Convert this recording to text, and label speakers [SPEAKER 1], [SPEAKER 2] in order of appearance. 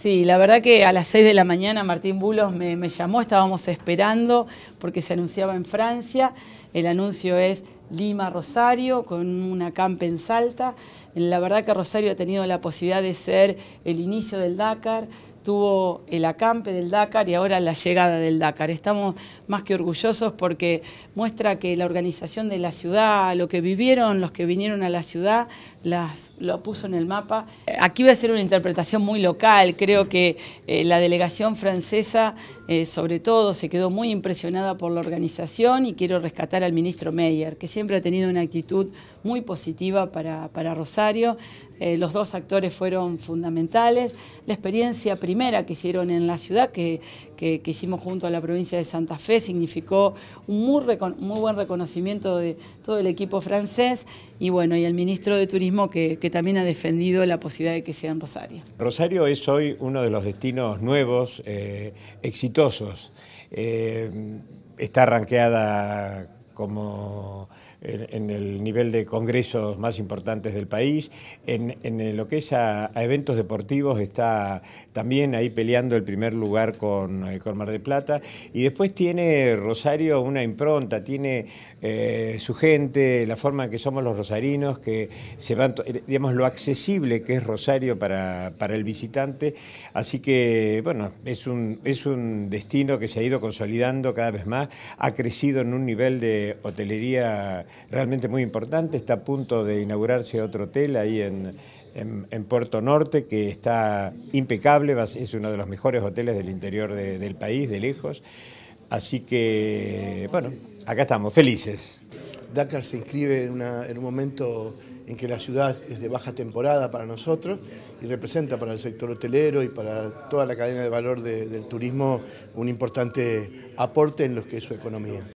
[SPEAKER 1] Sí, la verdad que a las 6 de la mañana Martín Bulos me, me llamó, estábamos esperando porque se anunciaba en Francia. El anuncio es Lima, Rosario, con una campe en Salta. La verdad que Rosario ha tenido la posibilidad de ser el inicio del Dakar, tuvo el acampe del Dakar y ahora la llegada del Dakar. Estamos más que orgullosos porque muestra que la organización de la ciudad, lo que vivieron los que vinieron a la ciudad, las, lo puso en el mapa. Aquí voy a hacer una interpretación muy local, creo que eh, la delegación francesa eh, sobre todo se quedó muy impresionada por la organización y quiero rescatar al ministro Meyer, que siempre ha tenido una actitud muy positiva para, para Rosario. Eh, los dos actores fueron fundamentales. La experiencia primera que hicieron en la ciudad, que, que, hicimos junto a la provincia de Santa Fe, significó un muy, muy, buen reconocimiento de todo el equipo francés y bueno, y el ministro de Turismo que, que también ha defendido la posibilidad de que sea en Rosario.
[SPEAKER 2] Rosario es hoy uno de los destinos nuevos, eh, exitosos. Eh, está ranqueada como en, el nivel de congresos más importantes del país. En, lo que es a, eventos deportivos está también ahí peleando el primer lugar con, eh, con Mar de Plata. Y después tiene Rosario una impronta, tiene eh, su gente, la forma en que somos los rosarinos, que se van, digamos, lo accesible que es Rosario para, para el visitante. Así que, bueno, es un, es un destino que se ha ido consolidando cada vez más, ha crecido en un nivel de hotelería realmente muy importante. Está a punto de inaugurarse otro hotel ahí en, Puerto Norte que está impecable, es uno de los mejores hoteles del interior del país, de lejos. Así que, bueno, acá estamos, felices.
[SPEAKER 3] Dakar se inscribe en, un momento en que la ciudad es de baja temporada para nosotros y representa para el sector hotelero y para toda la cadena de valor del turismo un importante aporte en lo que es su economía.